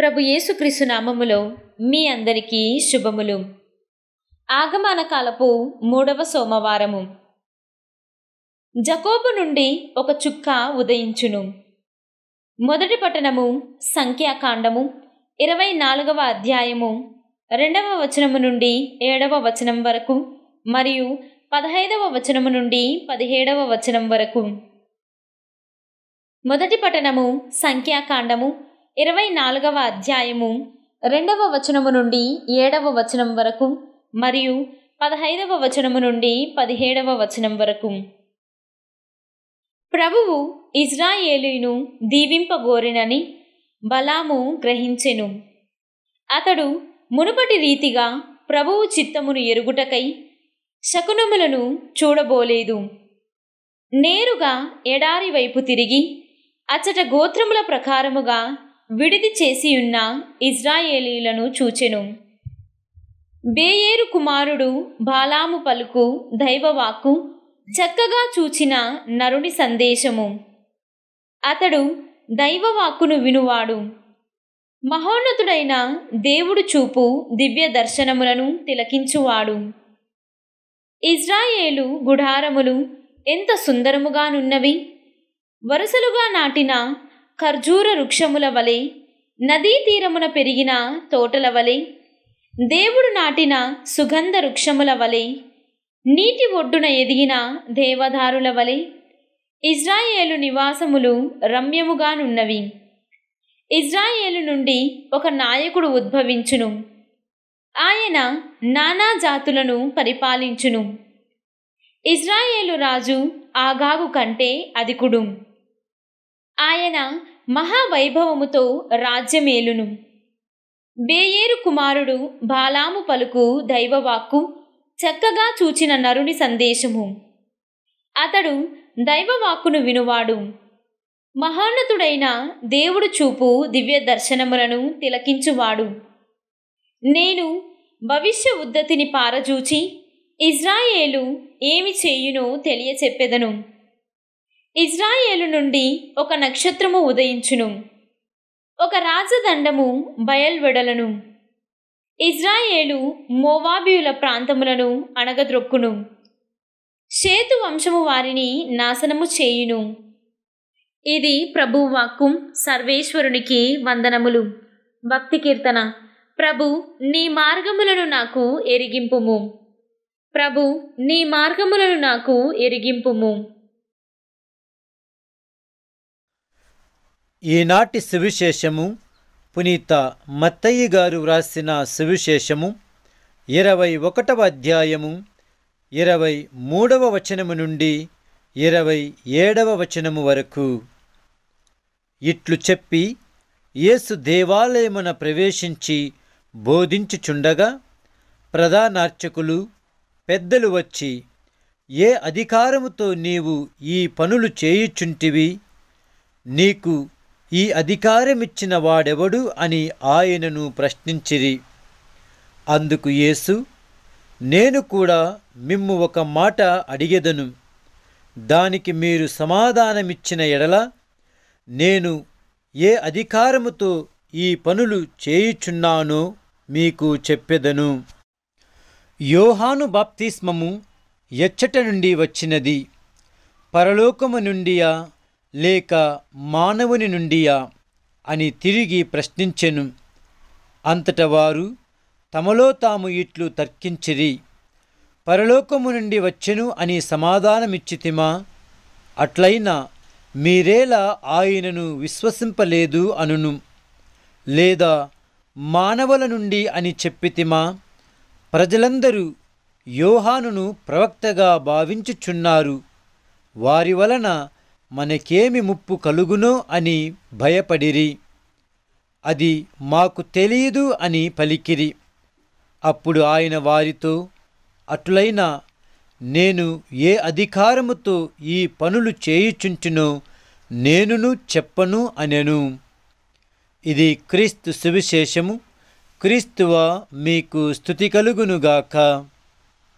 ప్రభు క్రీసు నామములో మీ అందరికీ శుభములు ఆగమన కాలపు మూడవ సోమవారము జకోబు నుండి ఒక చుక్క ఉదయించును మొదటి పట్టణము సంఖ్యాకాండము ఇరవై నాలుగవ అధ్యాయము రెండవ వచనము నుండి ఏడవ వచనం వరకు మరియు పదహైదవ వచనము నుండి పదిహేడవ వచనం వరకు మొదటి పట్టణము సంఖ్యాకాండము ఇరవై నాలుగవ అధ్యాయము రెండవ వచనము నుండి ఏడవ వచనం వరకు మరియు పదహైదవ వచనము నుండి పదిహేడవ వచనం వరకు ప్రభువు ఇజ్రాయేలును దీవింపగోరినని బలాము గ్రహించెను అతడు మునుపటి రీతిగా ప్రభువు చిత్తమును ఎరుగుటకై శకునములను చూడబోలేదు నేరుగా ఎడారి వైపు తిరిగి అచ్చట గోత్రముల ప్రకారముగా విడిది చేసియున్న ఇజ్రాయేలీలను చూచెను బేయేరు కుమారుడు బాలాము పలుకు దైవవాక్కు చక్కగా చూచిన నరుని సందేశము అతడు దైవవాక్కును వినువాడు మహోన్నతుడైన దేవుడు చూపు దివ్య దర్శనములను తిలకించువాడు ఇజ్రాయేలు గుడారములు ఎంత సుందరముగానున్నవి వరుసలుగా నాటిన ఖర్జూర వృక్షముల వలె నదీ తీరమున పెరిగిన తోటల వలె దేవుడు నాటిన సుగంధ వృక్షముల వలె నీటి ఒడ్డున ఎదిగిన దేవదారుల వలె ఇజ్రాయేలు నివాసములు రమ్యముగానున్నవి ఇజ్రాయేలు నుండి ఒక నాయకుడు ఉద్భవించును ఆయన నానా జాతులను పరిపాలించును ఇజ్రాయేలు రాజు ఆగాగు కంటే అధికుడు ఆయన మహావైభవముతో రాజ్యమేలును బేయేరు కుమారుడు బాలాము పలుకు దైవవాక్కు చక్కగా చూచిన నరుని సందేశము అతడు దైవవాక్కును వినువాడు మహోన్నతుడైన దేవుడు చూపు దివ్య దర్శనములను తిలకించువాడు నేను భవిష్య ఉద్ధతిని పారజూచి ఇజ్రాయేలు ఏమి చేయునో తెలియచెప్పెదను ఇజ్రాయేలు నుండి ఒక నక్షత్రము ఉదయించును ఒక రాజదండము బయల్వెడలను ఇజ్రాయేలు మోవాబియుల ప్రాంతములను అణగద్రొక్కును చేతు వంశము వారిని నాశనము చేయును ఇది ప్రభు వాక్కు సర్వేశ్వరునికి వందనములు భక్తి కీర్తన ప్రభు నీ మార్గములను నాకు ఎరిగింపుము ప్రభు నీ మార్గములను నాకు ఎరిగింపుము ఈనాటి సువిశేషము పునీత మత్తయ్య గారు వ్రాసిన సువిశేషము ఇరవై ఒకటవ అధ్యాయము ఇరవై మూడవ వచనము నుండి ఇరవై ఏడవ వచనము వరకు ఇట్లు చెప్పి యేసు దేవాలయమున ప్రవేశించి బోధించుచుండగా ప్రధానార్చకులు పెద్దలు వచ్చి ఏ అధికారముతో నీవు ఈ పనులు చేయుచుంటివి నీకు ఈ అధికారమిచ్చిన వాడెవడు అని ఆయనను ప్రశ్నించిరి అందుకు యేసు నేను కూడా మిమ్ము ఒక మాట అడిగెదను దానికి మీరు సమాధానమిచ్చిన ఎడల నేను ఏ అధికారముతో ఈ పనులు చేయుచున్నానో మీకు చెప్పెదను యోహాను బాప్తిస్మము ఎచ్చట నుండి వచ్చినది పరలోకము నుండియా లేక మానవుని నుండియా అని తిరిగి ప్రశ్నించెను అంతట వారు తమలో తాము ఇట్లు తర్కించిరి పరలోకము నుండి వచ్చెను అని సమాధానమిచ్చితిమా అట్లయినా మీరేలా ఆయనను విశ్వసింపలేదు అనును లేదా మానవుల నుండి అని చెప్పితిమా ప్రజలందరూ యోహానును ప్రవక్తగా భావించుచున్నారు వారి వలన మనకేమి ముప్పు కలుగును అని భయపడిరి అది మాకు తెలియదు అని పలికిరి అప్పుడు ఆయన వారితో అటులైన నేను ఏ అధికారముతో ఈ పనులు చేయుచుంచునో నేనును చెప్పను అనెను ఇది క్రీస్తు సువిశేషము క్రీస్తువ మీకు స్థుతి కలుగునుగాక